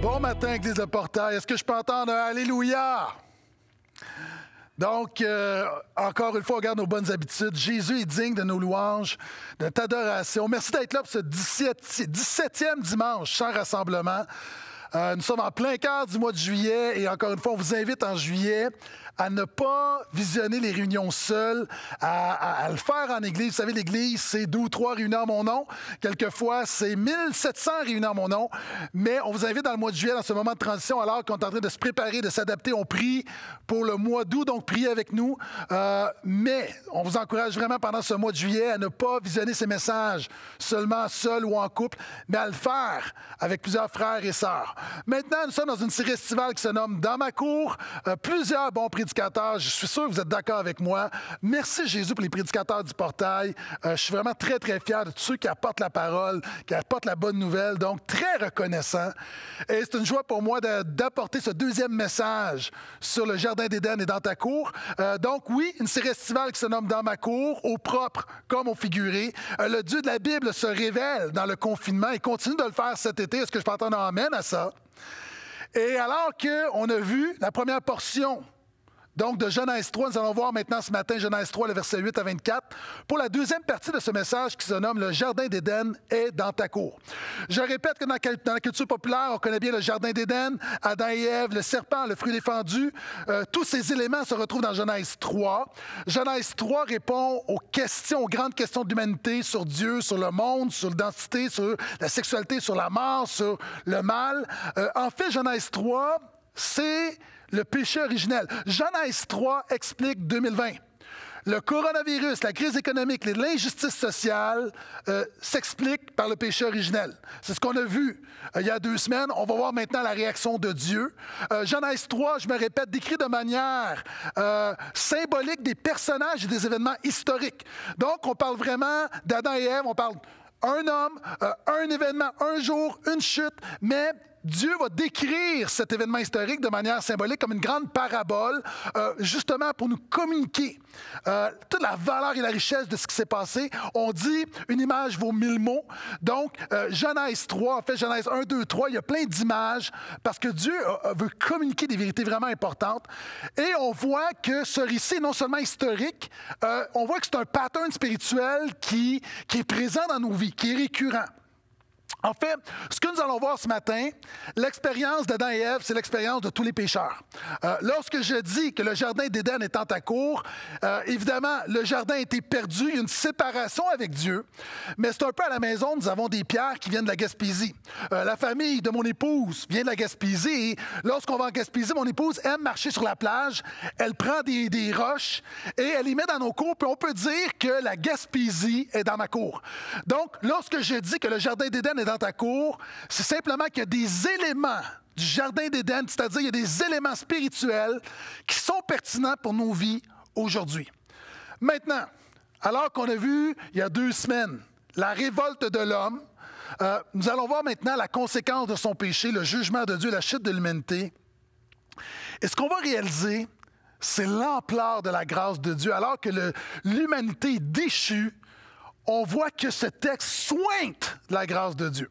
Bon matin, Église Le Portail. Est-ce que je peux entendre Alléluia? Donc, euh, encore une fois, on garde nos bonnes habitudes. Jésus est digne de nos louanges, de notre adoration. Merci d'être là pour ce 17, 17e dimanche sans rassemblement. Euh, nous sommes en plein cœur du mois de juillet et encore une fois, on vous invite en juillet à ne pas visionner les réunions seules, à, le faire en église. Vous savez, l'église, c'est deux ou trois réunions à mon nom. Quelquefois, c'est 1700 réunions à mon nom. Mais on vous invite dans le mois de juillet, dans ce moment de transition, alors qu'on est en train de se préparer, de s'adapter. On prie pour le mois d'août, donc priez avec nous. Euh, mais on vous encourage vraiment pendant ce mois de juillet à ne pas visionner ces messages seulement seul ou en couple, mais à le faire avec plusieurs frères et sœurs. Maintenant, nous sommes dans une série estivale qui se nomme Dans ma cour. Euh, plusieurs bons prédicateurs je suis sûr que vous êtes d'accord avec moi. Merci Jésus pour les prédicateurs du portail. Euh, je suis vraiment très, très fier de tous ceux qui apportent la parole, qui apportent la bonne nouvelle. Donc, très reconnaissant. Et c'est une joie pour moi d'apporter ce deuxième message sur le Jardin d'Éden et dans ta cour. Euh, donc, oui, une série estivale qui se nomme Dans ma cour, au propre comme au figuré. Euh, le Dieu de la Bible se révèle dans le confinement et continue de le faire cet été. Est-ce que je peux entendre un amène à ça? Et alors qu'on a vu la première portion donc, de Genèse 3, nous allons voir maintenant ce matin Genèse 3, le verset 8 à 24, pour la deuxième partie de ce message qui se nomme Le Jardin d'Éden est dans ta cour. Je répète que dans la culture populaire, on connaît bien le Jardin d'Éden, Adam et Ève, le serpent, le fruit défendu. Euh, tous ces éléments se retrouvent dans Genèse 3. Genèse 3 répond aux questions, aux grandes questions de l'humanité sur Dieu, sur le monde, sur l'identité, sur la sexualité, sur la mort, sur le mal. Euh, en fait, Genèse 3, c'est le péché originel. Genèse 3 explique 2020. Le coronavirus, la crise économique, l'injustice sociale euh, s'expliquent par le péché originel. C'est ce qu'on a vu euh, il y a deux semaines. On va voir maintenant la réaction de Dieu. Euh, Genèse 3, je me répète, décrit de manière symbolique des personnages et des événements historiques. Donc, on parle vraiment d'Adam et Ève, on parle un homme, un événement, un jour, une chute, mais Dieu va décrire cet événement historique de manière symbolique comme une grande parabole, euh, justement pour nous communiquer euh, toute la valeur et la richesse de ce qui s'est passé. On dit une image vaut mille mots. Donc, euh, Genèse 3, en fait, Genèse 1, 2, 3, il y a plein d'images parce que Dieu veut communiquer des vérités vraiment importantes. Et on voit que ce récit est non seulement historique, on voit que c'est un pattern spirituel qui, qui est présent dans nos vies, qui est récurrent. En fait, ce que nous allons voir ce matin, l'expérience d'Adam et Ève, c'est l'expérience de tous les pêcheurs. Euh, lorsque je dis que le jardin d'Éden est en ta cour, euh, évidemment, le jardin a été perdu, il y a une séparation avec Dieu, mais c'est un peu à la maison, nous avons des pierres qui viennent de la Gaspésie. Euh, la famille de mon épouse vient de la Gaspésie, et lorsqu'on va en Gaspésie, mon épouse aime marcher sur la plage, elle prend des, roches et elle les met dans nos cours, puis on peut dire que la Gaspésie est dans ma cour. Donc, lorsque je dis que le jardin d'Éden est à ta c'est simplement qu'il y a des éléments du jardin d'Éden, c'est-à-dire il y a des éléments spirituels qui sont pertinents pour nos vies aujourd'hui. Maintenant, alors qu'on a vu il y a deux semaines la révolte de l'homme, euh, nous allons voir maintenant la conséquence de son péché, le jugement de Dieu, la chute de l'humanité. Et ce qu'on va réaliser, c'est l'ampleur de la grâce de Dieu, alors que l'humanité est déchue on voit que ce texte sointe la grâce de Dieu.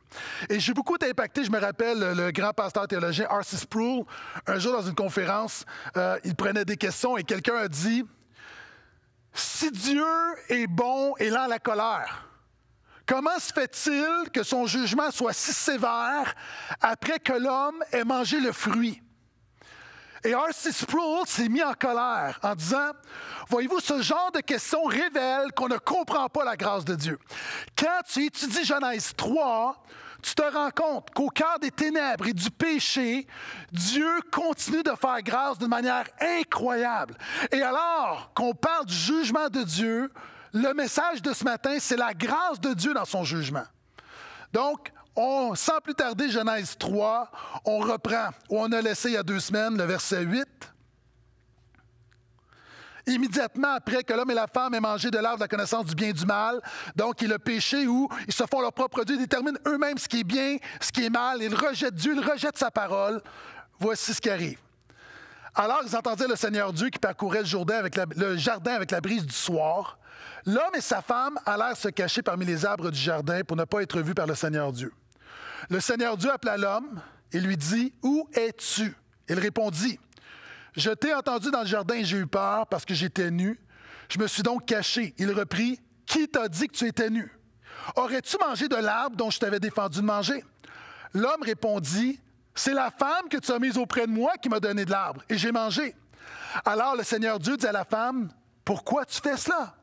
Et j'ai beaucoup été impacté, je me rappelle, le grand pasteur théologien R.C. Sproul, un jour dans une conférence, euh, il prenait des questions et quelqu'un a dit, si Dieu est bon et lent à la colère, comment se fait-il que son jugement soit si sévère après que l'homme ait mangé le fruit? Et R.C. Sproul s'est mis en colère en disant Voyez-vous, ce genre de questions révèle qu'on ne comprend pas la grâce de Dieu. Quand tu étudies Genèse 3, tu te rends compte qu'au cœur des ténèbres et du péché, Dieu continue de faire grâce d'une manière incroyable. Et alors qu'on parle du jugement de Dieu, le message de ce matin, c'est la grâce de Dieu dans son jugement. Donc, on, sans plus tarder, Genèse 3, on reprend où on a laissé il y a deux semaines le verset 8. Immédiatement après que l'homme et la femme aient mangé de l'arbre de la connaissance du bien et du mal, donc il a péché où ils se font leur propre Dieu, ils déterminent eux-mêmes ce qui est bien, ce qui est mal, ils rejettent Dieu, ils rejettent sa parole. Voici ce qui arrive. Alors ils entendaient le Seigneur Dieu qui parcourait le jardin avec le jardin avec la brise du soir. L'homme et sa femme allèrent se cacher parmi les arbres du jardin pour ne pas être vus par le Seigneur Dieu. Le Seigneur Dieu appela l'homme et lui dit, Où es-tu? Il répondit, Je t'ai entendu dans le jardin et j'ai eu peur parce que j'étais nu. Je me suis donc caché. Il reprit, Qui t'a dit que tu étais nu? Aurais-tu mangé de l'arbre dont je t'avais défendu de manger? L'homme répondit, C'est la femme que tu as mise auprès de moi qui m'a donné de l'arbre, et j'ai mangé. Alors le Seigneur Dieu dit à la femme, Pourquoi tu fais cela?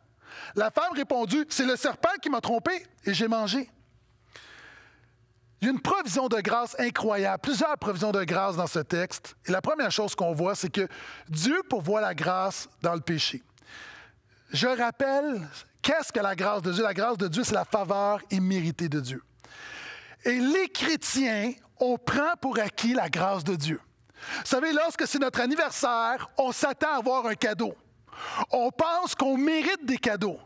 La femme répondit, C'est le serpent qui m'a trompé, et j'ai mangé. Il y a une provision de grâce incroyable, plusieurs provisions de grâce dans ce texte. Et la première chose qu'on voit, c'est que Dieu pourvoit la grâce dans le péché. Je rappelle, qu'est-ce que la grâce de Dieu? La grâce de Dieu, c'est la faveur imméritée de Dieu. Et les chrétiens, on prend pour acquis la grâce de Dieu. Vous savez, lorsque c'est notre anniversaire, on s'attend à avoir un cadeau. On pense qu'on mérite des cadeaux,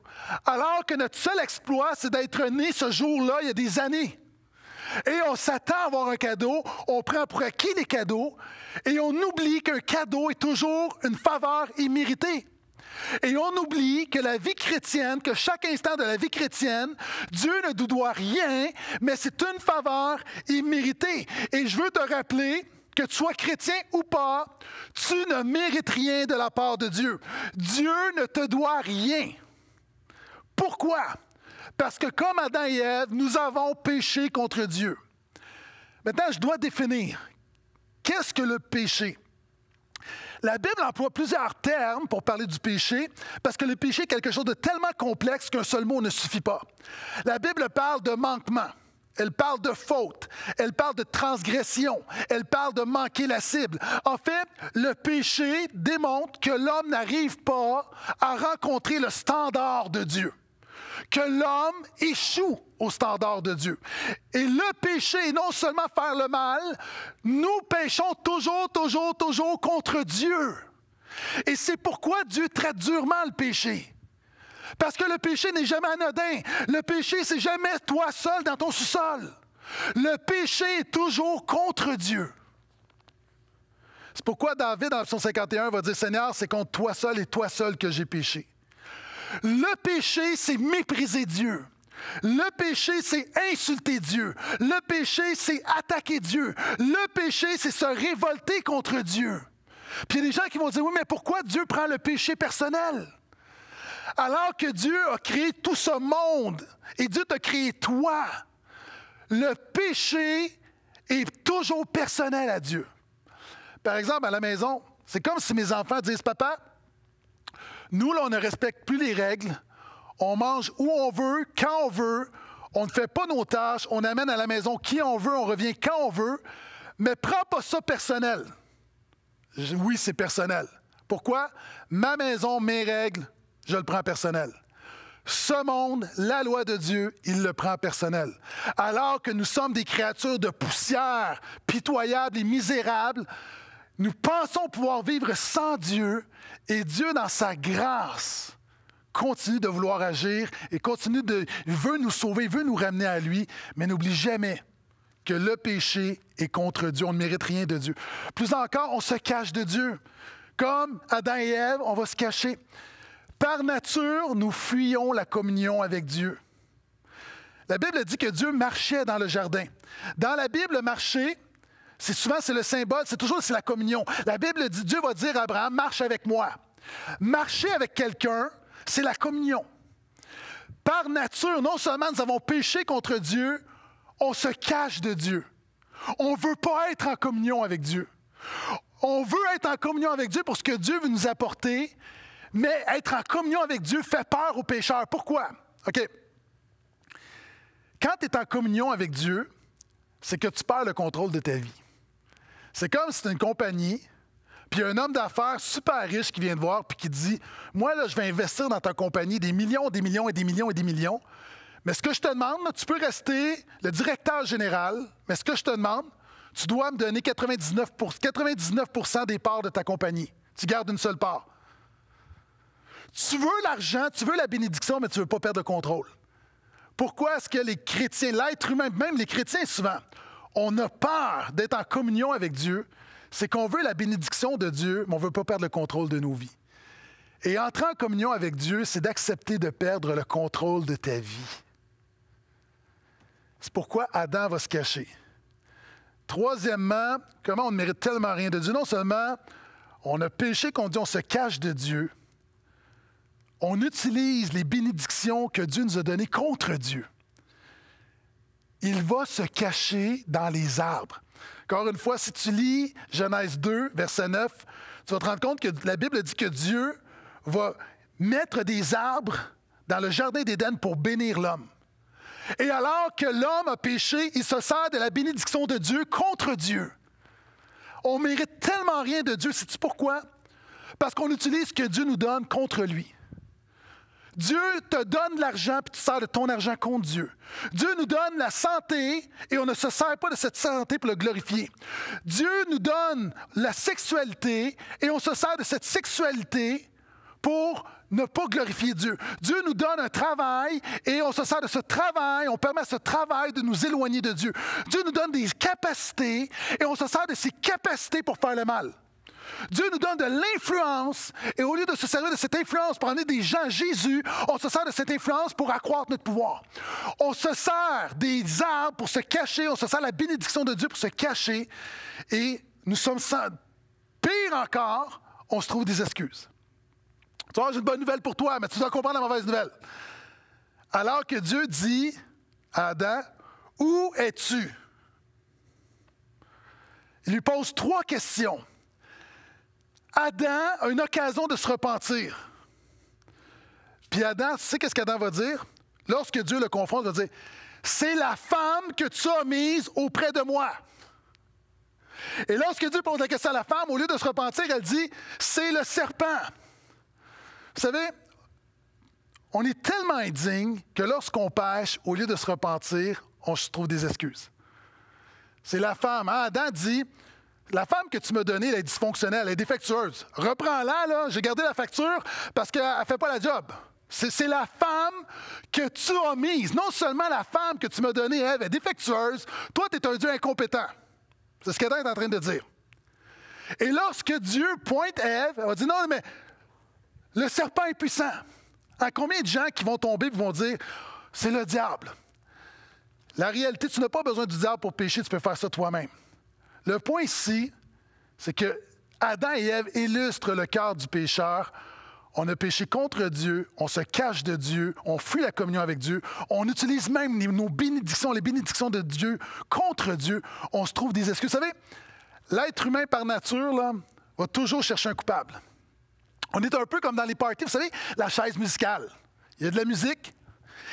alors que notre seul exploit, c'est d'être né ce jour-là, il y a des années et on s'attend à avoir un cadeau, on prend pour acquis les cadeaux et on oublie qu'un cadeau est toujours une faveur imméritée. Et on oublie que la vie chrétienne, que chaque instant de la vie chrétienne, Dieu ne nous doit rien, mais c'est une faveur imméritée. Et je veux te rappeler que tu sois chrétien ou pas, tu ne mérites rien de la part de Dieu. Dieu ne te doit rien. Pourquoi? Parce que comme Adam et Ève, nous avons péché contre Dieu. Maintenant, je dois définir qu'est-ce que le péché. La Bible emploie plusieurs termes pour parler du péché, parce que le péché est quelque chose de tellement complexe qu'un seul mot ne suffit pas. La Bible parle de manquement. Elle parle de faute, elle parle de transgression, elle parle de manquer la cible. En fait, le péché démontre que l'homme n'arrive pas à rencontrer le standard de Dieu que l'homme échoue au standard de Dieu. Et le péché, non seulement faire le mal, nous péchons toujours, toujours, toujours contre Dieu. Et c'est pourquoi Dieu traite durement le péché. Parce que le péché n'est jamais anodin. Le péché, c'est jamais toi seul dans ton sous-sol. Le péché est toujours contre Dieu. C'est pourquoi David, dans le 51, va dire Seigneur, c'est contre toi seul et toi seul que j'ai péché. Le péché, c'est mépriser Dieu. Le péché, c'est insulter Dieu. Le péché, c'est attaquer Dieu. Le péché, c'est se révolter contre Dieu. Puis il y a des gens qui vont dire, oui, mais pourquoi Dieu prend le péché personnel? Alors que Dieu a créé tout ce monde et Dieu t'a créé toi, le péché est toujours personnel à Dieu. Par exemple, à la maison, c'est comme si mes enfants disent, papa, nous, là, on ne respecte plus les règles. On mange où on veut, quand on veut. On ne fait pas nos tâches. On amène à la maison qui on veut. On revient quand on veut. Mais prends pas ça personnel. Oui, c'est personnel. Pourquoi? Ma maison, mes règles, je le prends personnel. Ce monde, la loi de Dieu, il le prend personnel. Alors que nous sommes des créatures de poussière, pitoyables et misérables, nous pensons pouvoir vivre sans Dieu et Dieu, dans sa grâce, continue de vouloir agir et continue de veut nous sauver, veut nous ramener à lui, mais n'oublie jamais que le péché est contre Dieu, on ne mérite rien de Dieu. Plus encore, on se cache de Dieu. Comme Adam et Ève, on va se cacher. Par nature, nous fuyons la communion avec Dieu. La Bible dit que Dieu marchait dans le jardin. Dans la Bible, marcher, c'est souvent, c'est le symbole, c'est toujours c'est la communion. La Bible dit, Dieu va dire à Abraham, marche avec moi. Marcher avec quelqu'un, c'est la communion. Par nature, non seulement nous avons péché contre Dieu, on se cache de Dieu. On ne veut pas être en communion avec Dieu. On veut être en communion avec Dieu pour ce que Dieu veut nous apporter, mais être en communion avec Dieu fait peur aux pécheurs. Pourquoi? OK. Quand tu es en communion avec Dieu, c'est que tu perds le contrôle de ta vie. C'est comme si c'était une compagnie, puis un homme d'affaires super riche qui vient te voir, puis qui dit Moi, là, je vais investir dans ta compagnie des millions, des millions et des millions et des millions. Mais ce que je te demande, tu peux rester le directeur général, mais ce que je te demande, tu dois me donner 99, 99 des parts de ta compagnie. Tu gardes une seule part. Tu veux l'argent, tu veux la bénédiction, mais tu ne veux pas perdre le contrôle. Pourquoi est-ce que les chrétiens, l'être humain, même les chrétiens souvent, on a peur d'être en communion avec Dieu, c'est qu'on veut la bénédiction de Dieu, mais on ne veut pas perdre le contrôle de nos vies. Et entrer en communion avec Dieu, c'est d'accepter de perdre le contrôle de ta vie. C'est pourquoi Adam va se cacher. Troisièmement, comment on ne mérite tellement rien de Dieu? Non seulement on a péché qu'on dit on se cache de Dieu, on utilise les bénédictions que Dieu nous a données contre Dieu il va se cacher dans les arbres. Encore une fois, si tu lis Genèse 2, verset 9, tu vas te rendre compte que la Bible dit que Dieu va mettre des arbres dans le jardin d'Éden pour bénir l'homme. Et alors que l'homme a péché, il se sert de la bénédiction de Dieu contre Dieu. On mérite tellement rien de Dieu. Sais-tu pourquoi? Parce qu'on utilise ce que Dieu nous donne contre lui. Dieu te donne de l'argent, puis tu sers de ton argent contre Dieu. Dieu nous donne la santé, et on ne se sert pas de cette santé pour le glorifier. Dieu nous donne la sexualité, et on se sert de cette sexualité pour ne pas glorifier Dieu. Dieu nous donne un travail et on se sert de ce travail, on permet à ce travail de nous éloigner de Dieu. Dieu nous donne des capacités et on se sert de ces capacités pour faire le mal. Dieu nous donne de l'influence et au lieu de se servir de cette influence pour amener des gens à Jésus, on se sert de cette influence pour accroître notre pouvoir. On se sert des arbres pour se cacher, on se sert de la bénédiction de Dieu pour se cacher et nous sommes sans... Pire encore, on se trouve des excuses. Tu vois, j'ai une bonne nouvelle pour toi, mais tu dois comprendre la mauvaise nouvelle. Alors que Dieu dit à Adam, Où es-tu? Il lui pose trois questions. Adam a une occasion de se repentir. Puis Adam, tu sais qu'est-ce qu'Adam va dire? Lorsque Dieu le confronte, il va dire C'est la femme que tu as mise auprès de moi. Et lorsque Dieu pose la question à la femme, au lieu de se repentir, elle dit C'est le serpent. Vous savez, on est tellement indigne que lorsqu'on pêche, au lieu de se repentir, on se trouve des excuses. C'est la femme. Adam dit la femme que tu m'as donnée, elle est dysfonctionnelle, elle est défectueuse. Reprends-la, là, j'ai gardé la facture parce qu'elle ne fait pas la job. C'est la femme que tu as mise. Non seulement la femme que tu m'as donnée, Ève, est défectueuse, toi, tu es un Dieu incompétent. C'est ce qu'Adam est en train de dire. Et lorsque Dieu pointe Ève, va dire, non, mais le serpent est puissant. À combien de gens qui vont tomber et vont dire c'est le diable? La réalité, tu n'as pas besoin du diable pour pécher, tu peux faire ça toi-même. Le point ici, c'est que Adam et Ève illustrent le cœur du pécheur. On a péché contre Dieu, on se cache de Dieu, on fuit la communion avec Dieu, on utilise même nos bénédictions, les bénédictions de Dieu contre Dieu, on se trouve des excuses. Vous savez, l'être humain par nature va toujours chercher un coupable. On est un peu comme dans les parties, vous savez, la chaise musicale. Il y a de la musique,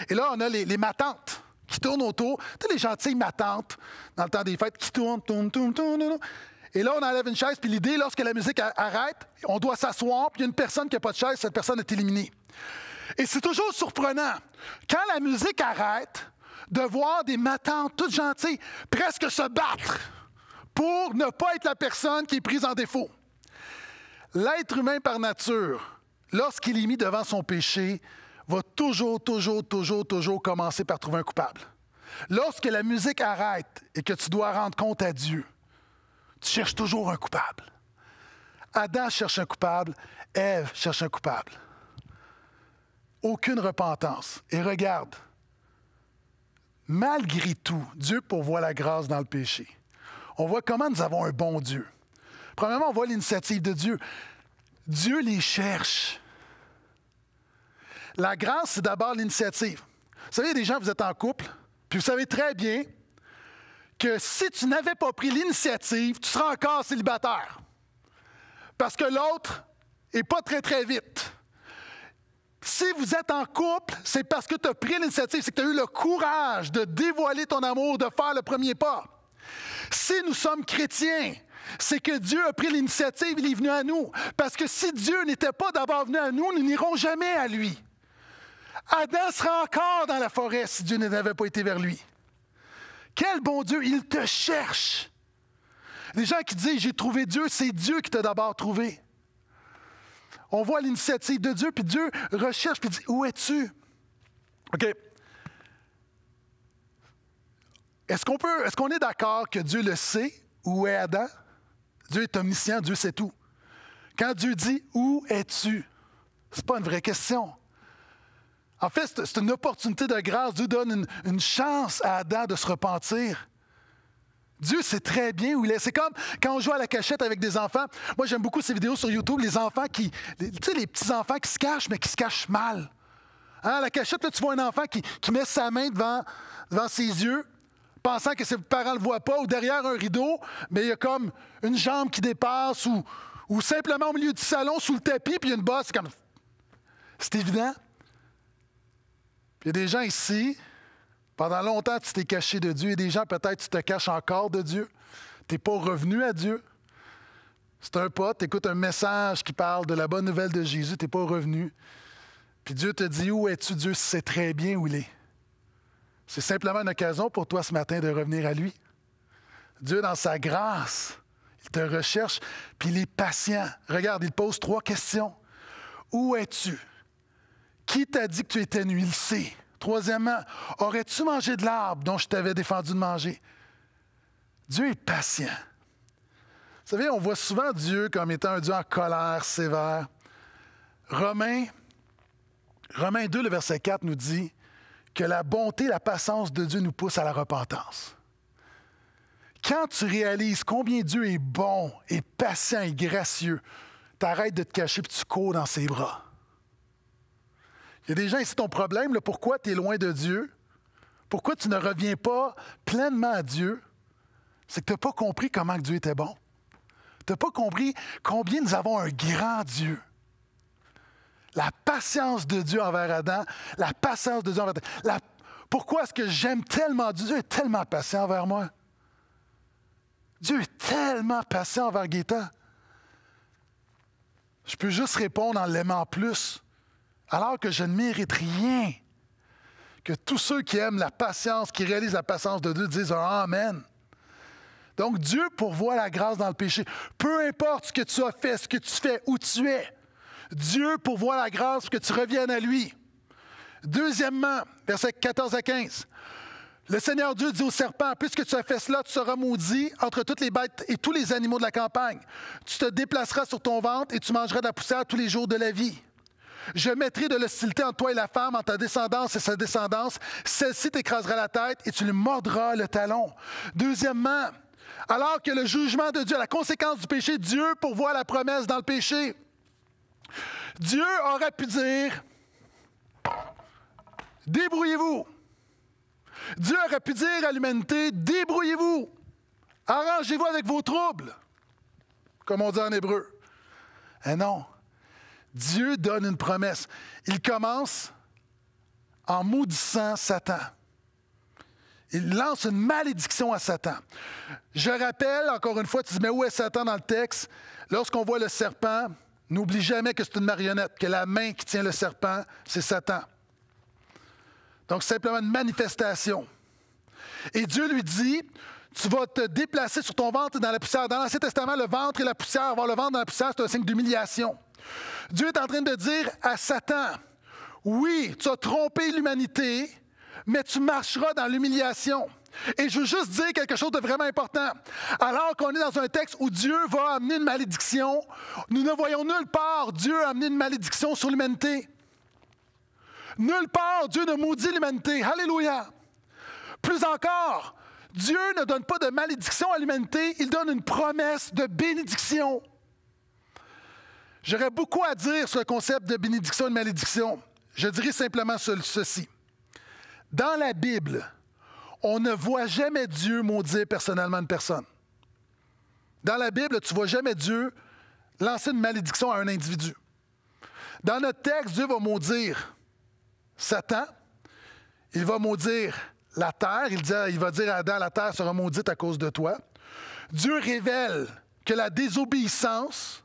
et là, on a les, les matantes qui tourne autour. Tu sais, les gentilles ma dans le temps des fêtes, qui tournent, tournent, tournent, tournent. Et là, on enlève une chaise, puis l'idée, lorsque la musique arrête, on doit s'asseoir, puis il y a une personne qui n'a pas de chaise, cette personne est éliminée. Et c'est toujours surprenant. Quand la musique arrête, de voir des matantes toutes gentilles presque se battre pour ne pas être la personne qui est prise en défaut. L'être humain par nature, lorsqu'il est mis devant son péché, va toujours, toujours, toujours, toujours commencer par trouver un coupable. Lorsque la musique arrête et que tu dois rendre compte à Dieu, tu cherches toujours un coupable. Adam cherche un coupable, Ève cherche un coupable. Aucune repentance. Et regarde, malgré tout, Dieu pourvoit la grâce dans le péché. On voit comment nous avons un bon Dieu. Premièrement, on voit l'initiative de Dieu. Dieu les cherche. La grâce, c'est d'abord l'initiative. Vous savez, des gens, vous êtes en couple, puis vous savez très bien que si tu n'avais pas pris l'initiative, tu seras encore célibataire. Parce que l'autre n'est pas très, très vite. Si vous êtes en couple, c'est parce que tu as pris l'initiative, c'est que tu as eu le courage de dévoiler ton amour, de faire le premier pas. Si nous sommes chrétiens, c'est que Dieu a pris l'initiative, il est venu à nous. Parce que si Dieu n'était pas d'abord venu à nous, nous n'irons jamais à lui. Adam sera encore dans la forêt si Dieu n'avait pas été vers lui. Quel bon Dieu, il te cherche. Les gens qui disent j'ai trouvé Dieu, c'est Dieu qui t'a d'abord trouvé. On voit l'initiative de Dieu, puis Dieu recherche, puis dit Où es-tu OK. Est-ce qu'on peut, est-ce qu'on est d'accord que Dieu le sait où est Adam? Dieu est omniscient, Dieu sait tout. Quand Dieu dit Où es-tu? n'est pas une vraie question. En fait, c'est une opportunité de grâce. Dieu donne une, chance à Adam de se repentir. Dieu sait très bien où il est. C'est comme quand on joue à la cachette avec des enfants. Moi, j'aime beaucoup ces vidéos sur YouTube, les enfants qui. tu sais, les petits-enfants qui se cachent, mais qui se cachent mal. Hein, à la cachette, là, tu vois un enfant qui, met sa main devant, ses yeux, pensant que ses parents ne le voient pas, ou derrière un rideau, mais il y a comme une jambe qui dépasse, ou, simplement au milieu du salon, sous le tapis, puis il y a une bosse, comme. C'est évident. Il y a des gens ici, pendant longtemps, tu t'es caché de Dieu. Il y a des gens, peut-être, tu te caches encore de Dieu. Tu n'es pas revenu à Dieu. C'est un pote, tu écoutes un message qui parle de la bonne nouvelle de Jésus, tu n'es pas revenu. Puis Dieu te dit Où es-tu Dieu sait très bien où il est. C'est simplement une occasion pour toi ce matin de revenir à lui. Dieu, dans sa grâce, il te recherche, puis il est patient. Regarde, il pose trois questions. Où es-tu? Qui t'a dit que tu étais sait. Troisièmement, aurais-tu mangé de l'arbre dont je t'avais défendu de manger? Dieu est patient. Vous savez, on voit souvent Dieu comme étant un Dieu en colère sévère. Romains, Romains 2, le verset 4 nous dit que la bonté, la patience de Dieu nous pousse à la repentance. Quand tu réalises combien Dieu est bon et patient et gracieux, t'arrêtes de te cacher et tu cours dans ses bras. Il y a des gens, c'est ton problème, Le pourquoi tu es loin de Dieu, pourquoi tu ne reviens pas pleinement à Dieu, c'est que tu n'as pas compris comment Dieu était bon. Tu n'as pas compris combien nous avons un grand Dieu. La patience de Dieu envers Adam, la patience de Dieu envers la... Pourquoi est-ce que j'aime tellement Dieu? Dieu est tellement patient envers moi. Dieu est tellement patient envers Gaïta. Je peux juste répondre en l'aimant plus alors que je ne mérite rien. Que tous ceux qui aiment la patience, qui réalisent la patience de Dieu, disent un Amen. Donc Dieu pourvoit la grâce dans le péché. Peu importe ce que tu as fait, ce que tu fais, où tu es, Dieu pourvoit la grâce pour que tu reviennes à lui. Deuxièmement, verset 14 à 15. Le Seigneur Dieu dit au serpent, puisque tu as fait cela, tu seras maudit entre toutes les bêtes et tous les animaux de la campagne. Tu te déplaceras sur ton ventre et tu mangeras de la poussière tous les jours de la vie. Je mettrai de l'hostilité en toi et la femme, en ta descendance et sa descendance. Celle-ci t'écrasera la tête et tu lui mordras le talon. Deuxièmement, alors que le jugement de Dieu, la conséquence du péché, Dieu pourvoit la promesse dans le péché. Dieu aurait pu dire, débrouillez-vous. Dieu aurait pu dire à l'humanité, débrouillez-vous, arrangez-vous avec vos troubles, comme on dit en hébreu. Et eh non, Dieu donne une promesse. Il commence en maudissant Satan. Il lance une malédiction à Satan. Je rappelle, encore une fois, tu dis, mais où est Satan dans le texte? Lorsqu'on voit le serpent, n'oublie jamais que c'est une marionnette, que la main qui tient le serpent, c'est Satan. Donc, c'est simplement une manifestation. Et Dieu lui dit, tu vas te déplacer sur ton ventre dans la poussière. Dans l'Ancien Testament, le ventre et la poussière, avoir le ventre dans la poussière, c'est un signe d'humiliation. Dieu est en train de dire à Satan, oui, tu as trompé l'humanité, mais tu marcheras dans l'humiliation. Et je veux juste dire quelque chose de vraiment important. Alors qu'on est dans un texte où Dieu va amener une malédiction, nous ne voyons nulle part Dieu amener une malédiction sur l'humanité. Nulle part Dieu ne maudit l'humanité. Alléluia. Plus encore, Dieu ne donne pas de malédiction à l'humanité, il donne une promesse de bénédiction. J'aurais beaucoup à dire sur le concept de bénédiction et de malédiction. Je dirais simplement ceci. Dans la Bible, on ne voit jamais Dieu maudire personnellement une personne. Dans la Bible, tu ne vois jamais Dieu lancer une malédiction à un individu. Dans notre texte, Dieu va maudire Satan, il va maudire la terre, il, il va dire à Adam, la terre sera maudite à cause de toi. Dieu révèle que la désobéissance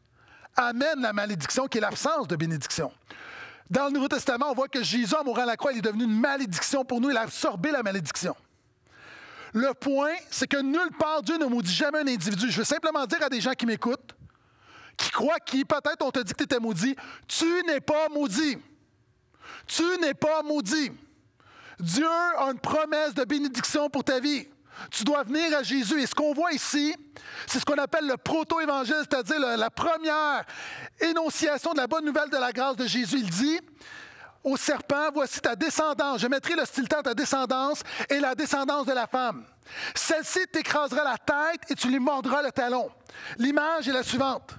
amène la malédiction qui est l'absence de bénédiction. Dans le Nouveau Testament, on voit que Jésus, en mourant à la croix, il est devenu une malédiction pour nous. Il a absorbé la malédiction. Le point, c'est que nulle part Dieu ne maudit jamais un individu. Je veux simplement dire à des gens qui m'écoutent, qui croient, qui peut-être on te dit que tu étais maudit, tu n'es pas maudit. Tu n'es pas maudit. Dieu a une promesse de bénédiction pour ta vie tu dois venir à Jésus. Et ce qu'on voit ici, c'est ce qu'on appelle le proto-évangile, c'est-à-dire la première énonciation de la bonne nouvelle de la grâce de Jésus. Il dit au serpent, voici ta descendance, je mettrai le l'hostilité à ta descendance et la descendance de la femme. Celle-ci t'écrasera la tête et tu lui mordras le talon. L'image est la suivante.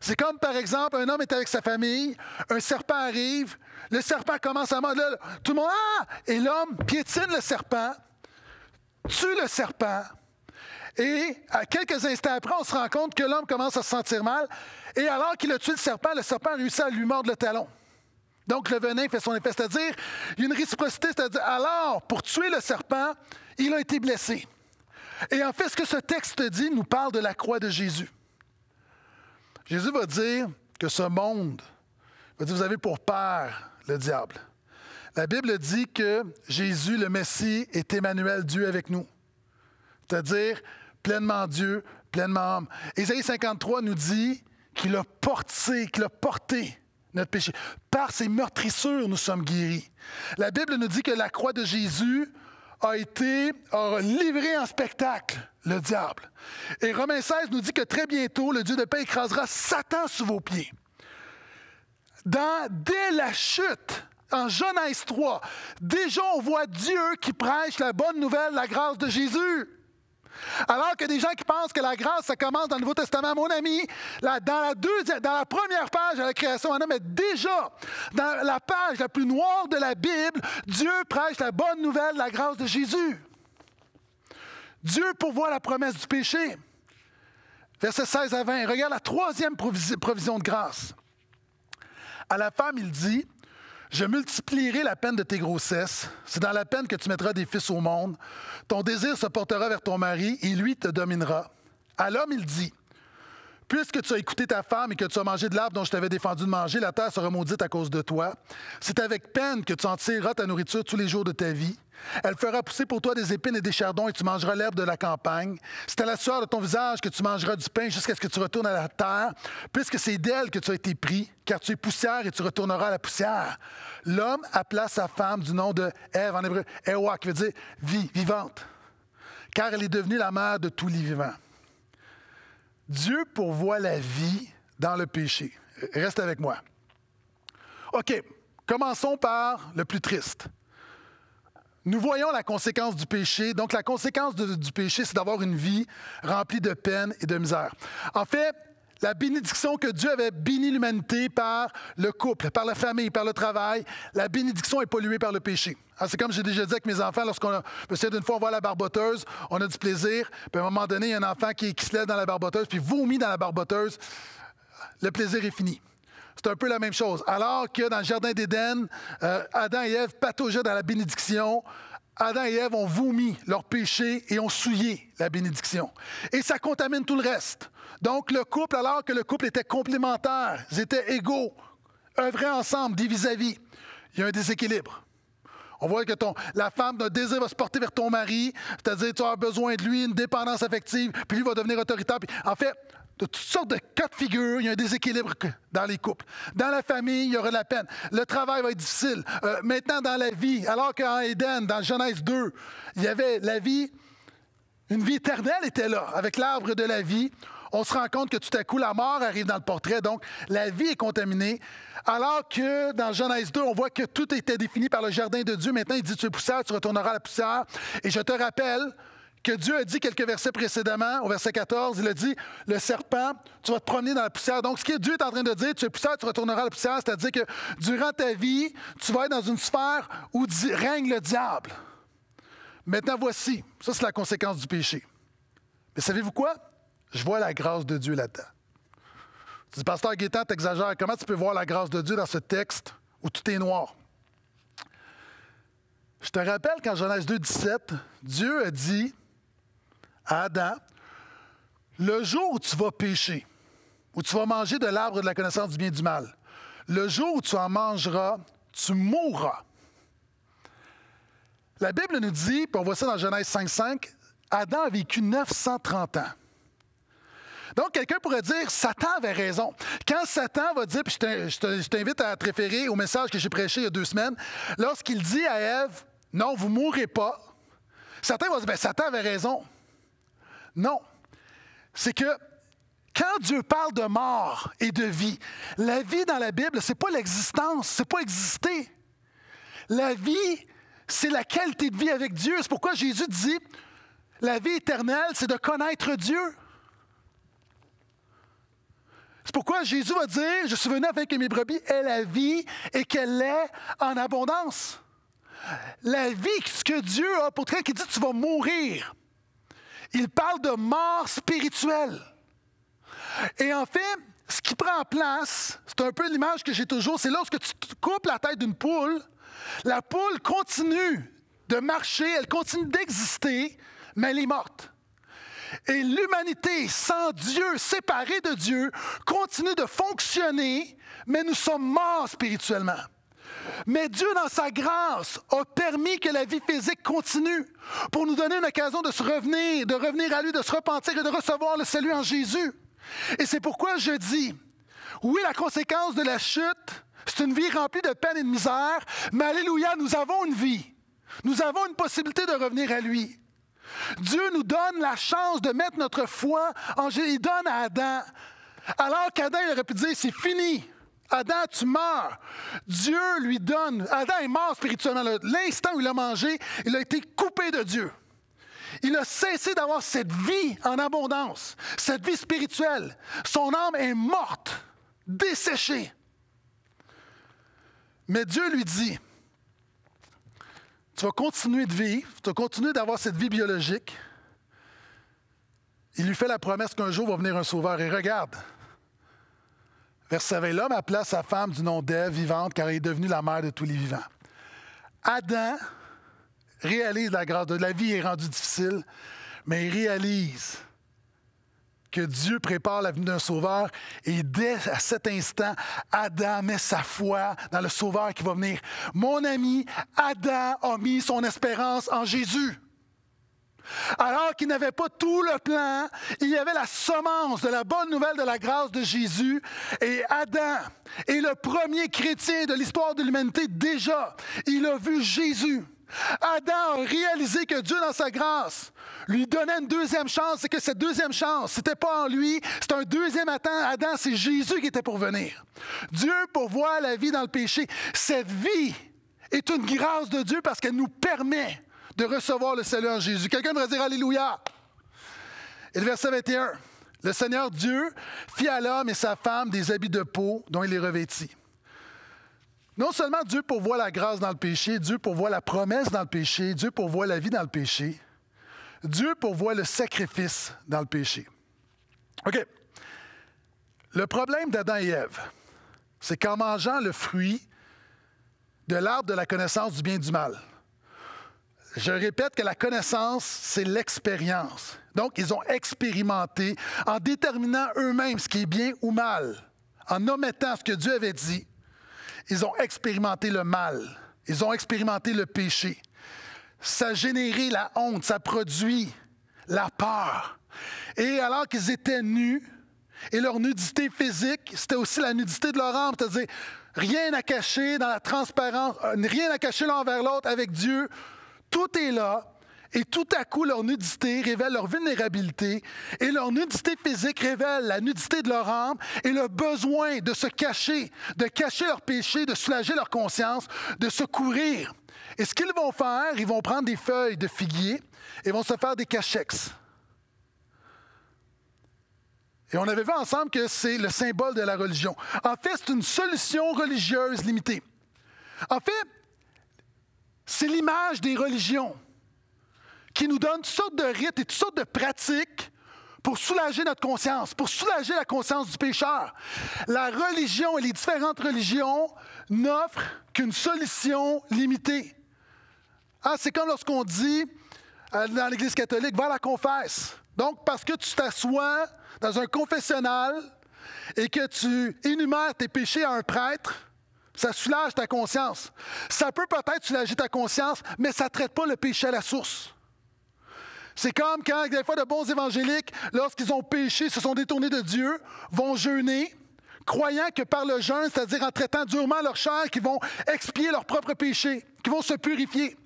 C'est comme, par exemple, un homme est avec sa famille, un serpent arrive, le serpent commence à mordre, tout le monde, ah! Et l'homme piétine le serpent, tue le serpent. Et à quelques instants après, on se rend compte que l'homme commence à se sentir mal. Et alors qu'il a tué le serpent, le serpent réussi à lui mordre le talon. Donc le venin fait son effet, c'est-à-dire il y a une réciprocité, c'est-à-dire alors pour tuer le serpent, il a été blessé. Et en fait, ce que ce texte dit nous parle de la croix de Jésus. Jésus va dire que ce monde, va dire, vous avez pour père le diable. La Bible dit que Jésus, le Messie, est Emmanuel, Dieu avec nous. C'est-à-dire pleinement Dieu, pleinement homme. Ésaïe 53 nous dit qu'il a porté, qu'il a porté notre péché. Par ses meurtrissures, nous sommes guéris. La Bible nous dit que la croix de Jésus a été a livré en spectacle le diable. Et Romains 16 nous dit que très bientôt, le Dieu de paix écrasera Satan sous vos pieds. Dans, dès la chute, en Genèse 3, déjà on voit Dieu qui prêche la bonne nouvelle, la grâce de Jésus. Alors que des gens qui pensent que la grâce, ça commence dans le Nouveau Testament, mon ami, dans, la dans la première page de la création, on est déjà, dans la page la plus noire de la Bible, Dieu prêche la bonne nouvelle, la grâce de Jésus. Dieu pourvoit la promesse du péché. Verset 16 à 20, regarde la troisième provision de grâce. À la femme, il dit, je multiplierai la peine de tes grossesses. C'est dans la peine que tu mettras des fils au monde. Ton désir se portera vers ton mari et lui te dominera. À l'homme, il dit Puisque tu as écouté ta femme et que tu as mangé de l'herbe dont je t'avais défendu de manger, la terre sera maudite à cause de toi. C'est avec peine que tu en tireras ta nourriture tous les jours de ta vie. Elle fera pousser pour toi des épines et des chardons et tu mangeras l'herbe de la campagne. C'est à la sueur de ton visage que tu mangeras du pain jusqu'à ce que tu retournes à la terre, puisque c'est d'elle que tu as été pris, car tu es poussière et tu retourneras à la poussière. L'homme appela sa femme du nom de Ève en hébreu, Ewa, qui veut dire vie, vivante, car elle est devenue la mère de tous les vivants. Dieu pourvoit la vie dans le péché. Reste avec moi. OK, commençons par le plus triste. Nous voyons la conséquence du péché. Donc, la conséquence du péché, c'est d'avoir une vie remplie de peine et de misère. En fait, la bénédiction que Dieu avait béni l'humanité par le couple, par la famille, par le travail, la bénédiction est polluée par le péché. Ah, c'est comme j'ai déjà dit avec mes enfants, lorsqu'on a. Monsieur, d'une fois, on voit la barboteuse, on a du plaisir, puis à un moment donné, il y a un enfant qui, qui se lève dans la barboteuse, puis vomit dans la barboteuse. Le plaisir est fini. C'est un peu la même chose. Alors que dans le Jardin d'Éden, euh, Adam et Ève pataugeaient dans la bénédiction, Adam et Ève ont vomi leur péché et ont souillé la bénédiction. Et ça contamine tout le reste. Donc le couple, alors que le couple était complémentaire, ils étaient égaux, œuvraient ensemble, dit vis-à-vis, il y a un déséquilibre. On voit que la femme d'un désir va se porter vers ton mari, c'est-à-dire tu as besoin de lui, une dépendance affective, puis lui va devenir autoritaire. en fait, de toutes sortes de cas de figure, il y a un déséquilibre dans les couples. Dans la famille, il y aura de la peine. Le travail va être difficile. Euh, maintenant, dans la vie, alors qu'en Éden, dans Genèse 2, il y avait la vie, une vie éternelle était là, avec l'arbre de la vie. On se rend compte que tout à coup, la mort arrive dans le portrait, donc la vie est contaminée. Alors que dans Genèse 2, on voit que tout était défini par le jardin de Dieu. Maintenant, il dit, tu es poussière, tu retourneras à la poussière. Et je te rappelle, Dieu a dit quelques versets précédemment, au verset 14, il a dit Le serpent, tu vas te promener dans la poussière. Donc, ce que Dieu est en train de dire, tu es poussière, tu retourneras à la poussière, c'est-à-dire que durant ta vie, tu vas être dans une sphère où règne le diable. Maintenant, voici, ça c'est la conséquence du péché. Mais savez-vous quoi? Je vois la grâce de Dieu là-dedans. Tu dis, Pasteur Guétan, exagères. Comment tu peux voir la grâce de Dieu dans ce texte où tout est noir? Je te rappelle qu'en Genèse 2, 17, Dieu a dit Adam, le jour où tu vas pécher, où tu vas manger de l'arbre de la connaissance du bien et du mal, le jour où tu en mangeras, tu mourras. La Bible nous dit, puis on voit ça dans Genèse 5.5, Adam a vécu 930 ans. Donc, quelqu'un pourrait dire, Satan avait raison. Quand Satan va dire, puis je t'invite à te référer au message que j'ai prêché il y a deux semaines, lorsqu'il dit à Ève, non, vous mourrez pas, Satan va dire, ben, Satan avait raison. Non. C'est que quand Dieu parle de mort et de vie, la vie dans la Bible, c'est pas l'existence, c'est pas exister. La vie, c'est la qualité de vie avec Dieu. C'est pourquoi Jésus dit la vie éternelle, c'est de connaître Dieu. C'est pourquoi Jésus va dire Je suis venu avec mes brebis est la vie et qu'elle est en abondance. La vie, ce que Dieu a pour toi, qui dit Tu vas mourir. Il parle de mort spirituelle. Et en fait, ce qui prend place, c'est un peu l'image que j'ai toujours, c'est lorsque tu coupes la tête d'une poule, la poule continue de marcher, elle continue d'exister, mais elle est morte. Et l'humanité sans Dieu, séparée de Dieu, continue de fonctionner, mais nous sommes morts spirituellement. Mais Dieu, dans sa grâce, a permis que la vie physique continue pour nous donner une occasion de se revenir, de revenir à lui, de se repentir et de recevoir le salut en Jésus. Et c'est pourquoi je dis, oui, la conséquence de la chute, c'est une vie remplie de peine et de misère, mais alléluia, nous avons une vie. Nous avons une possibilité de revenir à lui. Dieu nous donne la chance de mettre notre foi en Jésus. Il donne à Adam. Alors qu'Adam aurait pu dire, c'est fini, Adam, tu meurs. Dieu lui donne. Adam est mort spirituellement. L'instant où il a mangé, il a été coupé de Dieu. Il a cessé d'avoir cette vie en abondance, cette vie spirituelle. Son âme est morte, desséchée. Mais Dieu lui dit, tu vas continuer de vivre, tu vas continuer d'avoir cette vie biologique. Il lui fait la promesse qu'un jour va venir un sauveur. Et regarde, Verset l'homme appela sa femme du nom d'Ève vivante, car elle est devenue la mère de tous les vivants. Adam réalise la grâce de la vie est rendue difficile, mais il réalise que Dieu prépare la venue d'un sauveur et dès à cet instant, Adam met sa foi dans le sauveur qui va venir. Mon ami, Adam a mis son espérance en Jésus. Alors qu'il n'avait pas tout le plan, il y avait la semence de la bonne nouvelle de la grâce de Jésus. Et Adam est le premier chrétien de l'histoire de l'humanité déjà. Il a vu Jésus. Adam a réalisé que Dieu, dans sa grâce, lui donnait une deuxième chance et que cette deuxième chance, c'était pas en lui, c'est un deuxième attend. Adam, c'est Jésus qui était pour venir. Dieu pourvoit la vie dans le péché. Cette vie est une grâce de Dieu parce qu'elle nous permet de recevoir le salut en Jésus. Quelqu'un devrait dire Alléluia. Et le verset 21. Le Seigneur Dieu fit à l'homme et sa femme des habits de peau dont il les revêtit. » Non seulement Dieu pourvoit la grâce dans le péché, Dieu pourvoit la promesse dans le péché, Dieu pourvoit la vie dans le péché, Dieu pourvoit le sacrifice dans le péché. OK. Le problème d'Adam et Ève, c'est qu'en mangeant le fruit de l'arbre de la connaissance du bien et du mal, je répète que la connaissance, c'est l'expérience. Donc, ils ont expérimenté en déterminant eux-mêmes ce qui est bien ou mal, en omettant ce que Dieu avait dit. Ils ont expérimenté le mal, ils ont expérimenté le péché. Ça a généré la honte, ça produit la peur. Et alors qu'ils étaient nus, et leur nudité physique, c'était aussi la nudité de leur âme, c'est-à-dire rien à cacher dans la transparence, euh, rien à cacher l'un envers l'autre avec Dieu, tout est là. Et tout à coup, leur nudité révèle leur vulnérabilité, et leur nudité physique révèle la nudité de leur âme et le besoin de se cacher, de cacher leur péché, de soulager leur conscience, de se courir. Et ce qu'ils vont faire, ils vont prendre des feuilles de figuier et vont se faire des cachex. Et on avait vu ensemble que c'est le symbole de la religion. En fait, c'est une solution religieuse limitée. En fait, c'est l'image des religions qui nous donne toutes sortes de rites et toutes sortes de pratiques pour soulager notre conscience, pour soulager la conscience du pécheur. La religion et les différentes religions n'offrent qu'une solution limitée. Ah, c'est comme lorsqu'on dit euh, dans l'Église catholique, va à la confesse. Donc, parce que tu t'assois dans un confessionnal et que tu énumères tes péchés à un prêtre, ça soulage ta conscience. Ça peut peut-être soulager ta conscience, mais ça ne traite pas le péché à la source. C'est comme quand des fois de bons évangéliques, lorsqu'ils ont péché, se sont détournés de Dieu, vont jeûner, croyant que par le jeûne, c'est-à-dire en traitant durement leur chair, qu'ils vont expier leur propre péché, qu'ils vont se purifier.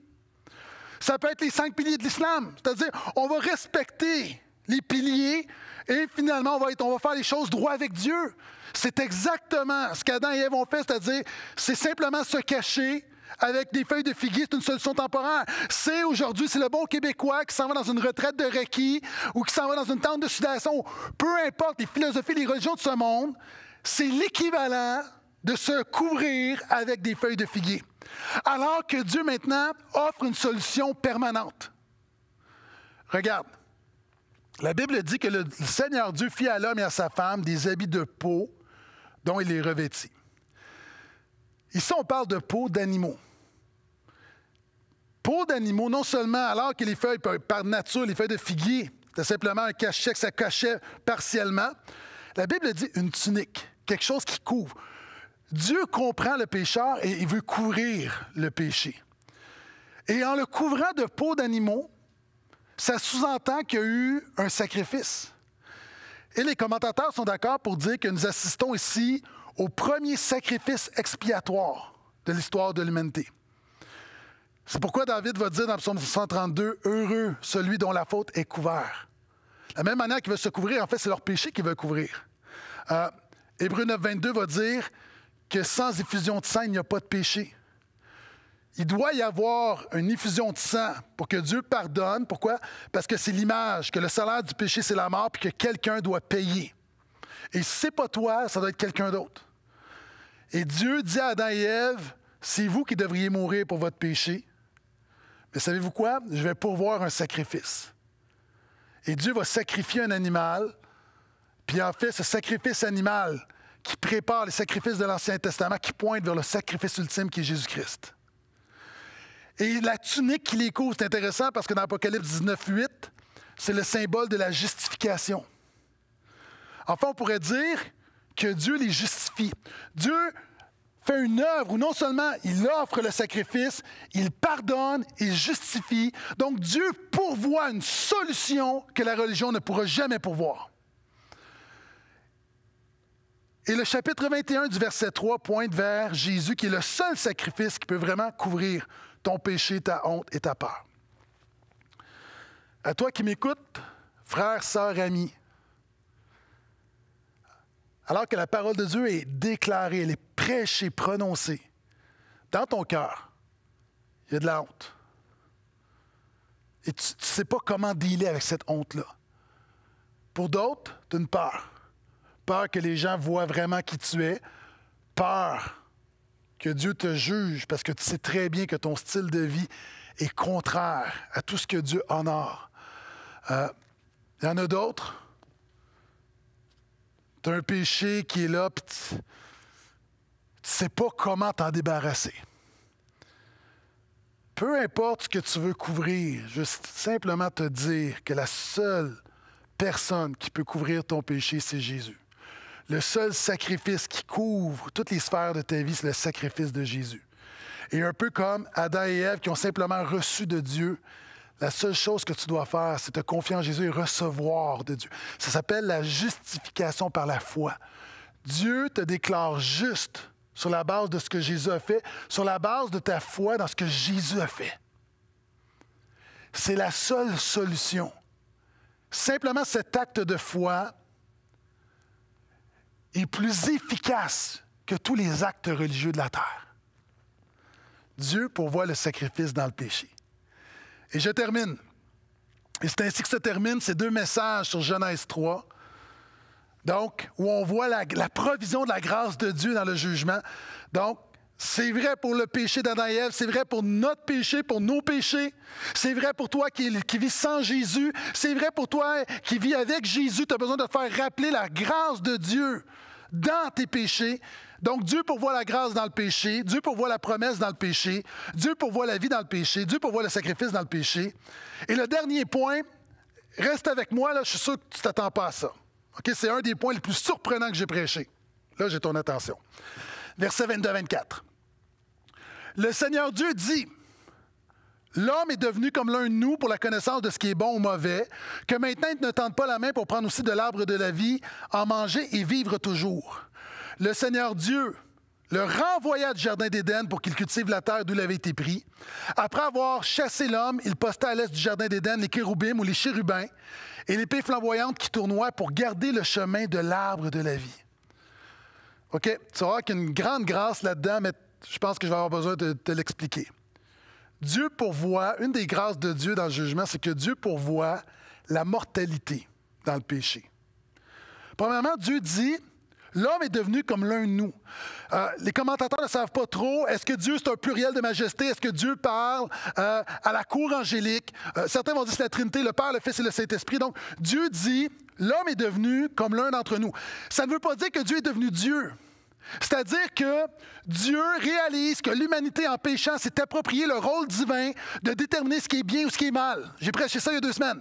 Ça peut être les cinq piliers de l'islam, c'est-à-dire on va respecter les piliers et finalement, on va, être, on va faire les choses droit avec Dieu. C'est exactement ce qu'Adam et Ève ont fait, c'est-à-dire, c'est simplement se cacher, avec des feuilles de figuier, c'est une solution temporaire. C'est aujourd'hui, c'est le bon Québécois qui s'en va dans une retraite de Reiki ou qui s'en va dans une tente de sudation, peu importe les philosophies, les religions de ce monde, c'est l'équivalent de se couvrir avec des feuilles de figuier. Alors que Dieu maintenant offre une solution permanente. Regarde, la Bible dit que le Seigneur Dieu fit à l'homme et à sa femme des habits de peau dont il les revêtit. Ici, on parle de peau d'animaux. Peau d'animaux, non seulement alors que les feuilles, par nature, les feuilles de figuier, c'était simplement un cachet que ça cachait partiellement, la Bible dit une tunique, quelque chose qui couvre. Dieu comprend le pécheur et il veut couvrir le péché. Et en le couvrant de peau d'animaux, ça sous-entend qu'il y a eu un sacrifice. Et les commentateurs sont d'accord pour dire que nous assistons ici au premier sacrifice expiatoire de l'histoire de l'humanité. C'est pourquoi David va dire dans le psaume 132, Heureux celui dont la faute est couverte. La même manière qu'il veut se couvrir, en fait, c'est leur péché qu'il veut couvrir. Euh, Hébreu 9, 22 va dire que sans effusion de sang, il n'y a pas de péché il doit y avoir une effusion de sang pour que Dieu pardonne. Pourquoi? Parce que c'est l'image, que le salaire du péché, c'est la mort, puis que quelqu'un doit payer. Et si c'est pas toi, ça doit être quelqu'un d'autre. Et Dieu dit à Adam et Ève, c'est vous qui devriez mourir pour votre péché. Mais savez-vous quoi? Je vais pourvoir un sacrifice. Et Dieu va sacrifier un animal, puis en fait, ce sacrifice animal qui prépare les sacrifices de l'Ancien Testament, qui pointe vers le sacrifice ultime qui est Jésus-Christ. Et la tunique qui les couvre, c'est intéressant parce que dans Apocalypse 19.8, c'est le symbole de la justification. Enfin, on pourrait dire que Dieu les justifie. Dieu fait une œuvre où non seulement il offre le sacrifice, il pardonne, il justifie. Donc Dieu pourvoit une solution que la religion ne pourra jamais pourvoir. Et le chapitre 21 du verset 3 pointe vers Jésus qui est le seul sacrifice qui peut vraiment couvrir ton péché, ta honte et ta peur. À toi qui m'écoutes, frère, sœur, ami, alors que la parole de Dieu est déclarée, elle est prêchée, prononcée, dans ton cœur, il y a de la honte. Et tu ne sais pas comment dealer avec cette honte-là. Pour d'autres, tu as une peur. Peur que les gens voient vraiment qui tu es. Peur que Dieu te juge parce que tu sais très bien que ton style de vie est contraire à tout ce que Dieu honore. il euh, y en a d'autres. Tu as un péché qui est là, puis tu ne sais pas comment t'en débarrasser. Peu importe ce que tu veux couvrir, je veux simplement te dire que la seule personne qui peut couvrir ton péché, c'est Jésus. Le seul sacrifice qui couvre toutes les sphères de ta vie, c'est le sacrifice de Jésus. Et un peu comme Adam et Ève qui ont simplement reçu de Dieu, la seule chose que tu dois faire, c'est te confier en Jésus et recevoir de Dieu. Ça s'appelle la justification par la foi. Dieu te déclare juste sur la base de ce que Jésus a fait, sur la base de ta foi dans ce que Jésus a fait. C'est la seule solution. Simplement cet acte de foi est plus efficace que tous les actes religieux de la terre. Dieu pourvoit le sacrifice dans le péché. Et je termine. Et c'est ainsi que se terminent ces deux messages sur Genèse 3. Donc, où on voit la, la provision de la grâce de Dieu dans le jugement. Donc, c'est vrai pour le péché d'Adam c'est vrai pour notre péché, pour nos péchés. C'est vrai pour toi qui, vis sans Jésus. C'est vrai pour toi qui vis avec Jésus. Tu as besoin de te faire rappeler la grâce de Dieu dans tes péchés. Donc Dieu pourvoit la grâce dans le péché, Dieu pourvoit la promesse dans le péché, Dieu pourvoit la vie dans le péché, Dieu pourvoit le sacrifice dans le péché. Et le dernier point, reste avec moi, là, je suis sûr que tu ne t'attends pas à ça. C'est un des points les plus surprenants que j'ai prêché. Là, j'ai ton attention. Verset 22-24. Le Seigneur Dieu dit, L'homme est devenu comme l'un de nous pour la connaissance de ce qui est bon ou mauvais, que maintenant il ne tente pas la main pour prendre aussi de l'arbre de la vie, en manger et vivre toujours. Le Seigneur Dieu le renvoya du Jardin d'Éden pour qu'il cultive la terre d'où il avait été pris. Après avoir chassé l'homme, il posta à l'est du Jardin d'Éden les kéroubim ou les chérubins et l'épée flamboyante qui tournoie pour garder le chemin de l'arbre de la vie. OK? Tu vas qu'une grande grâce là-dedans, mais je pense que je vais avoir besoin de te l'expliquer. Dieu pourvoit, une des grâces de Dieu dans le jugement, c'est que Dieu pourvoit la mortalité dans le péché. Premièrement, Dieu dit, l'homme est devenu comme l'un de nous. Euh, les commentateurs ne savent pas trop, est-ce que Dieu c'est un pluriel de majesté, est-ce que Dieu parle euh, à la cour angélique? Euh, certains vont dire c'est la Trinité, le Père, le Fils et le Saint-Esprit. Donc, Dieu dit, l'homme est devenu comme l'un d'entre nous. Ça ne veut pas dire que Dieu est devenu Dieu. C'est-à-dire que Dieu réalise que l'humanité, en péchant, s'est approprié le rôle divin de déterminer ce qui est bien ou ce qui est mal. J'ai prêché ça il y a deux semaines.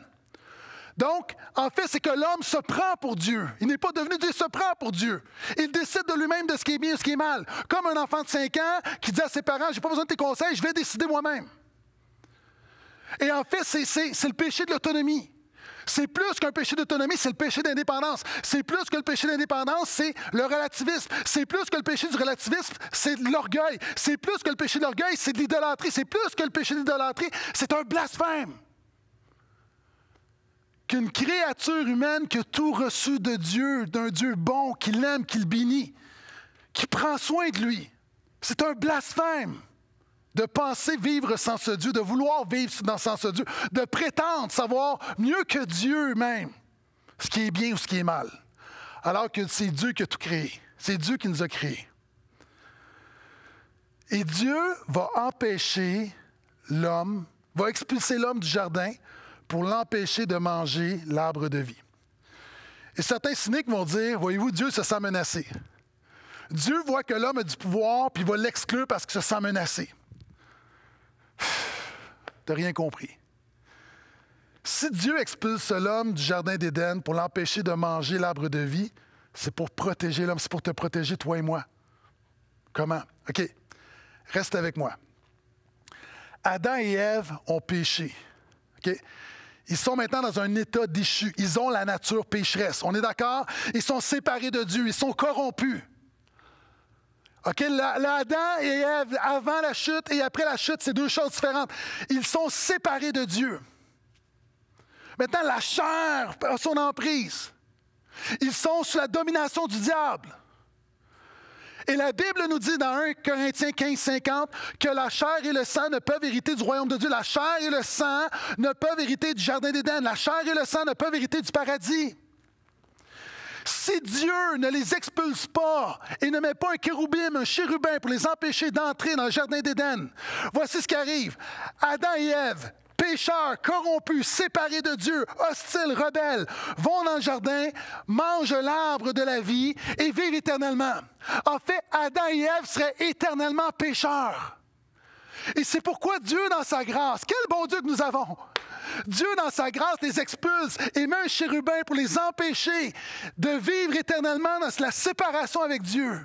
Donc, en fait, c'est que l'homme se prend pour Dieu. Il n'est pas devenu Dieu, il se prend pour Dieu. Il décide de lui-même de ce qui est bien ou ce qui est mal. Comme un enfant de 5 ans qui dit à ses parents, j'ai pas besoin de tes conseils, je vais décider moi-même. Et en fait, c'est le péché de l'autonomie. C'est plus qu'un péché d'autonomie, c'est le péché d'indépendance. C'est plus que le péché d'indépendance, c'est le relativisme. C'est plus que le péché du relativisme, c'est l'orgueil. C'est plus que le péché de l'orgueil, c'est de l'idolâtrie. C'est plus que le péché l'idolâtrie, c'est un blasphème. Qu'une créature humaine qui a tout reçu de Dieu, d'un Dieu bon, qui l'aime, qui le bénit, qui prend soin de lui, c'est un blasphème de penser vivre sans ce Dieu, de vouloir vivre sans ce Dieu, de prétendre savoir mieux que Dieu même ce qui est bien ou ce qui est mal, alors que c'est Dieu qui a tout créé, c'est Dieu qui nous a créés. Et Dieu va empêcher l'homme, va expulser l'homme du jardin pour l'empêcher de manger l'arbre de vie. Et certains cyniques vont dire, voyez-vous, Dieu se sent menacé. Dieu voit que l'homme a du pouvoir, puis il va l'exclure parce qu'il se sent menacé. T'as rien compris. Si Dieu expulse l'homme du Jardin d'Éden pour l'empêcher de manger l'arbre de vie, c'est pour protéger l'homme, c'est pour te protéger, toi et moi. Comment? OK, reste avec moi. Adam et Ève ont péché. OK? Ils sont maintenant dans un état déchu. Ils ont la nature pécheresse. On est d'accord? Ils sont séparés de Dieu. Ils sont corrompus. OK, l'Adam et Ève, avant la chute et après la chute, c'est deux choses différentes. Ils sont séparés de Dieu. Maintenant, la chair a son emprise. Ils sont sous la domination du diable. Et la Bible nous dit dans 1 Corinthiens 15, 50 que la chair et le sang ne peuvent hériter du royaume de Dieu. La chair et le sang ne peuvent hériter du jardin d'Éden. La chair et le sang ne peuvent hériter du paradis. Si Dieu ne les expulse pas et ne met pas un kéroubim, un chérubin pour les empêcher d'entrer dans le jardin d'Éden, voici ce qui arrive. Adam et Ève, pécheurs, corrompus, séparés de Dieu, hostiles, rebelles, vont dans le jardin, mangent l'arbre de la vie et vivent éternellement. En fait, Adam et Ève seraient éternellement pécheurs. Et c'est pourquoi Dieu, dans sa grâce, quel bon Dieu que nous avons, Dieu, dans sa grâce, les expulse et met un chérubin pour les empêcher de vivre éternellement dans la séparation avec Dieu.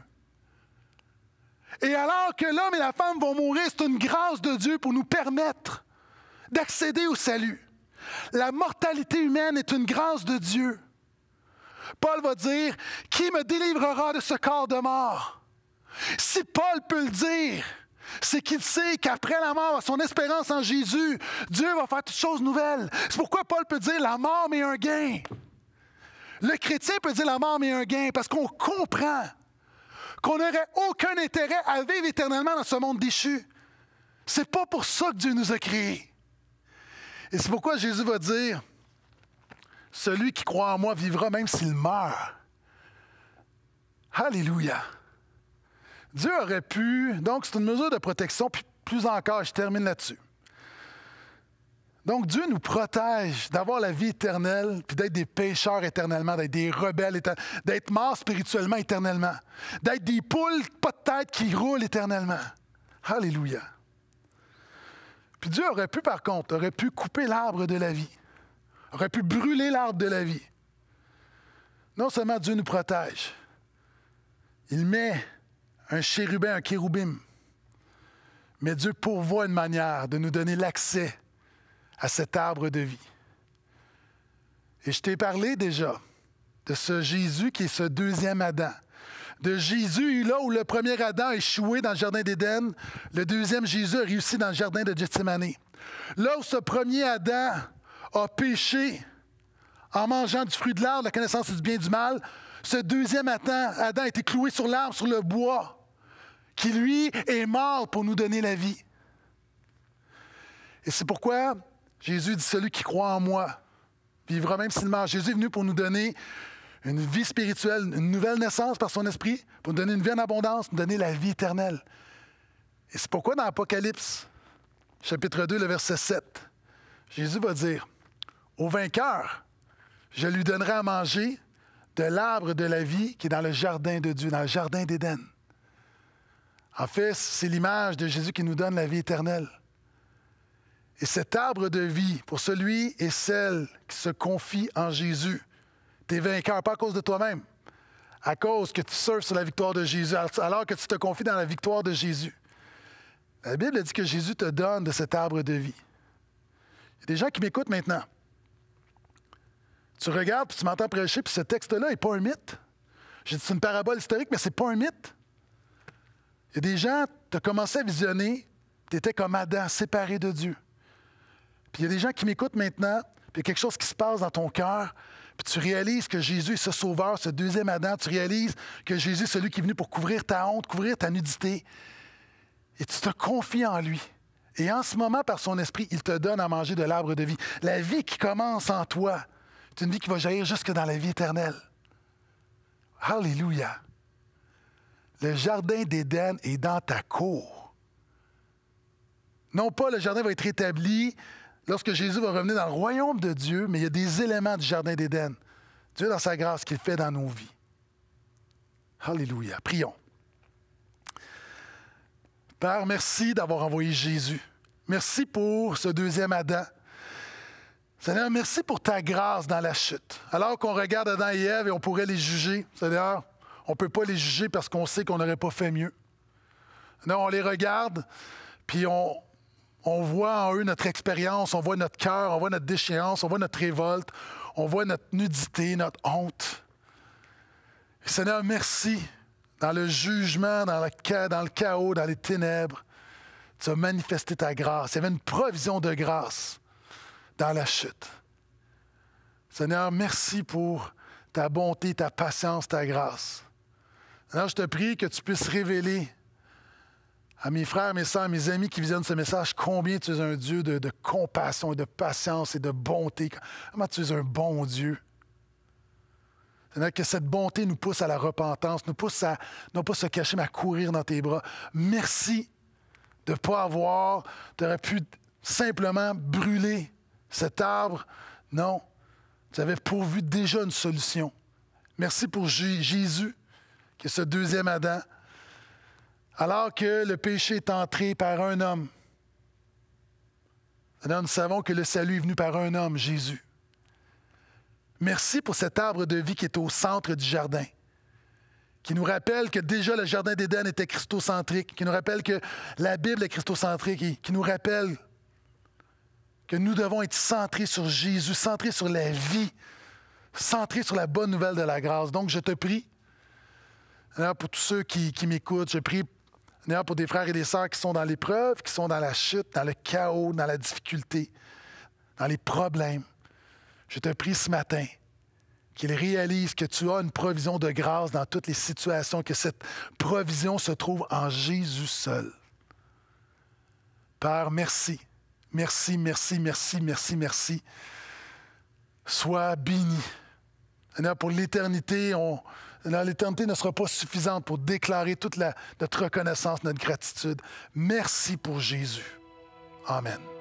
Et alors que l'homme et la femme vont mourir, c'est une grâce de Dieu pour nous permettre d'accéder au salut. La mortalité humaine est une grâce de Dieu. Paul va dire, qui me délivrera de ce corps de mort? Si Paul peut le dire, c'est qu'il sait qu'après la mort, son espérance en Jésus, Dieu va faire toutes choses nouvelles. C'est pourquoi Paul peut dire la mort met un gain. Le chrétien peut dire la mort met un gain parce qu'on comprend qu'on n'aurait aucun intérêt à vivre éternellement dans ce monde déchu. C'est pas pour ça que Dieu nous a créés. Et c'est pourquoi Jésus va dire Celui qui croit en moi vivra même s'il meurt. Alléluia. Dieu aurait pu, donc c'est une mesure de protection, puis plus encore, je termine là-dessus. Donc Dieu nous protège d'avoir la vie éternelle, puis d'être des pécheurs éternellement, d'être des rebelles éternellement, d'être morts spirituellement éternellement, d'être des poules pas de tête qui roulent éternellement. Alléluia. Puis Dieu aurait pu, par contre, aurait pu couper l'arbre de la vie, aurait pu brûler l'arbre de la vie. Non seulement Dieu nous protège, il met un chérubin, un kérubim. Mais Dieu pourvoit une manière de nous donner l'accès à cet arbre de vie. Et je t'ai parlé déjà de ce Jésus qui est ce deuxième Adam. De Jésus, là où le premier Adam a échoué dans le jardin d'Éden, le deuxième Jésus a réussi dans le jardin de Gethsemane. Là où ce premier Adam a péché en mangeant du fruit de l'arbre, la connaissance du bien et du mal, ce deuxième Adam a été cloué sur l'arbre, sur le bois qui lui est mort pour nous donner la vie. Et c'est pourquoi Jésus dit, celui qui croit en moi vivra même s'il meurt. Jésus est venu pour nous donner une vie spirituelle, une nouvelle naissance par son esprit, pour nous donner une vie en abondance, nous donner la vie éternelle. Et c'est pourquoi dans Apocalypse, chapitre 2, le verset 7, Jésus va dire, au vainqueur, je lui donnerai à manger de l'arbre de la vie qui est dans le jardin de Dieu, dans le jardin d'Éden. En fait, c'est l'image de Jésus qui nous donne la vie éternelle. Et cet arbre de vie pour celui et celle qui se confie en Jésus, t'es vainqueur, pas à cause de toi-même, à cause que tu surfes sur la victoire de Jésus, alors que tu te confies dans la victoire de Jésus. La Bible dit que Jésus te donne de cet arbre de vie. Il y a des gens qui m'écoutent maintenant. Tu regardes, puis tu m'entends prêcher, puis ce texte-là n'est pas un mythe. J'ai dit, c'est une parabole historique, mais c'est pas un mythe. Il y a des gens, tu as commencé à visionner, tu étais comme Adam, séparé de Dieu. Puis il y a des gens qui m'écoutent maintenant, puis il y a quelque chose qui se passe dans ton cœur, puis tu réalises que Jésus est ce sauveur, ce deuxième Adam, tu réalises que Jésus est celui qui est venu pour couvrir ta honte, couvrir ta nudité, et tu te confies en lui. Et en ce moment, par son esprit, il te donne à manger de l'arbre de vie. La vie qui commence en toi, c'est une vie qui va jaillir jusque dans la vie éternelle. Alléluia. Le jardin d'Éden est dans ta cour. Non pas le jardin va être établi lorsque Jésus va revenir dans le royaume de Dieu, mais il y a des éléments du jardin d'Éden. Dieu dans sa grâce qu'il fait dans nos vies. Alléluia. Prions. Père, merci d'avoir envoyé Jésus. Merci pour ce deuxième Adam. Seigneur, merci pour ta grâce dans la chute. Alors qu'on regarde Adam et Ève et on pourrait les juger, Seigneur, on ne peut pas les juger parce qu'on sait qu'on n'aurait pas fait mieux. Non, on les regarde, puis on, voit en eux notre expérience, on voit notre cœur, on voit notre déchéance, on voit notre révolte, on voit notre nudité, notre honte. Seigneur, merci. Dans le jugement, dans dans le chaos, dans les ténèbres, tu as manifesté ta grâce. Il y avait une provision de grâce dans la chute. Seigneur, merci pour ta bonté, ta patience, ta grâce je te prie que tu puisses révéler à mes frères, mes soeurs, mes amis qui visionnent ce message, combien tu es un Dieu de, compassion et de patience et de bonté. Comment tu es un bon Dieu. que cette bonté nous pousse à la repentance, nous pousse à ne pas se cacher, mais à courir dans tes bras. Merci de ne pas avoir, tu aurais pu simplement brûler cet arbre. Non, tu avais pourvu déjà une solution. Merci pour Jésus que ce deuxième Adam, alors que le péché est entré par un homme. nous savons que le salut est venu par un homme, Jésus. Merci pour cet arbre de vie qui est au centre du jardin, qui nous rappelle que déjà le jardin d'Éden était christocentrique, qui nous rappelle que la Bible est christocentrique, qui nous rappelle que nous devons être centrés sur Jésus, centrés sur la vie, centrés sur la bonne nouvelle de la grâce. Donc je te prie, pour tous ceux qui, m'écoutent, je prie pour des frères et des sœurs qui sont dans l'épreuve, qui sont dans la chute, dans le chaos, dans la difficulté, dans les problèmes. Je te prie ce matin qu'ils réalisent que tu as une provision de grâce dans toutes les situations, que cette provision se trouve en Jésus seul. Père, merci, merci, merci, merci, merci, merci. Sois béni. Pour l'éternité, on, L'éternité ne sera pas suffisante pour déclarer toute notre reconnaissance, notre gratitude. Merci pour Jésus. Amen.